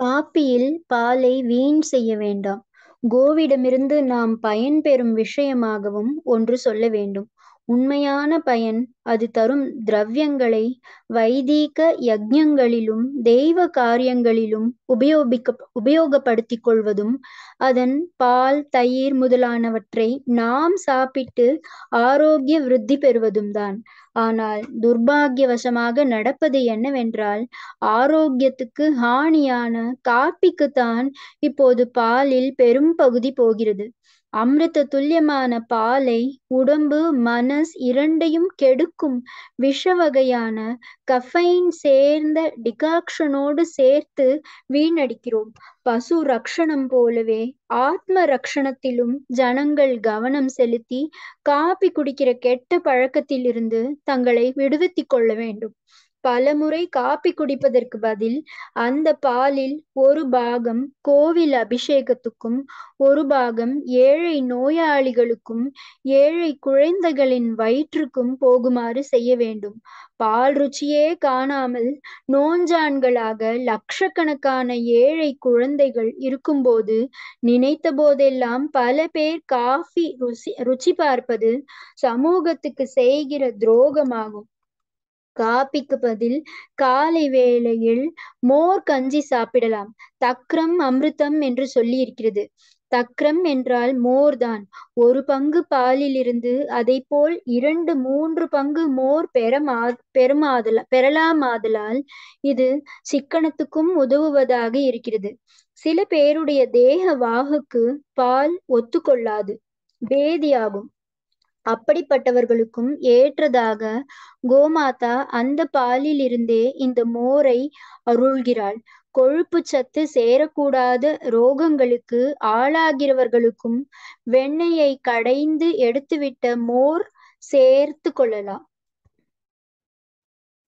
காப்பியில் பாலை வீண் செய்ய வேண்டாம் கோவிடமிருந்து நாம் பயன்பெறும் விஷயமாகவும் ஒன்று சொல்ல வேண்டும் உண்மையான பயன் அது தரும் திரவியங்களை வைதீக யஜ்யங்களிலும் தெய்வ காரியங்களிலும் உபயோகிக்க உபயோகப்படுத்திக் கொள்வதும் அதன் பால் தயிர் முதலானவற்றை நாம் சாப்பிட்டு ஆரோக்கிய விருத்தி பெறுவதும் தான் ஆனால் துர்பாகியவசமாக நடப்பது என்னவென்றால் ஆரோக்கியத்துக்கு ஹானியான காப்பிக்கு தான் இப்போது பாலில் பெரும் பகுதி போகிறது அமிர்த துல்லியமான பாலை உடம்பு மனஸ் இரண்டையும் கெடு இருக்கும் வகையான கஃபைன் சேர்ந்த டிகாக்ஷனோடு சேர்த்து வீணடிக்கிறோம் பசு ரக்ஷணம் போலவே ஆத்ம ரக்ஷணத்திலும் ஜனங்கள் கவனம் செலுத்தி காபி குடிக்கிற கெட்ட பழக்கத்திலிருந்து தங்களை விடுவித்திக் கொள்ள வேண்டும் பலமுறை காப்பி குடிப்பதற்கு பதில் அந்த பாலில் ஒரு பாகம் கோவில் அபிஷேகத்துக்கும் ஒரு பாகம் ஏழை நோயாளிகளுக்கும் ஏழை குழந்தைகளின் வயிற்றுக்கும் போகுமாறு செய்ய வேண்டும் பால் ருச்சியே காணாமல் நோஞ்சான்களாக லட்சக்கணக்கான ஏழை குழந்தைகள் இருக்கும்போது நினைத்த போதெல்லாம் பல பேர் காஃபி ருசி ருச்சி பார்ப்பது சமூகத்துக்கு செய்கிற துரோகமாகும் காபிக்கு பதில் காலை வேளையில் மோர் கஞ்சி சாப்பிடலாம் தக்ரம் அமிர்தம் என்று சொல்லி இருக்கிறது தக்ரம் என்றால் மோர்தான் ஒரு பங்கு பாலிலிருந்து அதை போல் இரண்டு மூன்று பங்கு மோர் பெறமா பெருமாதல பெறலாமாதலால் இது சிக்கனத்துக்கும் உதவுவதாக இருக்கிறது சில பேருடைய தேக வாகுக்கு பால் ஒத்துக்கொள்ளாது பேதியாகும் அப்படிப்பட்டவர்களுக்கும் ஏற்றதாக கோமாதா அந்த பாலிலிருந்தே இந்த மோரை அருள்கிறாள் கொழுப்பு சத்து சேரக்கூடாத ரோகங்களுக்கு ஆளாகிறவர்களுக்கும் வெண்ணெயை கடைந்து எடுத்துவிட்ட மோர் சேர்த்து கொள்ளலாம்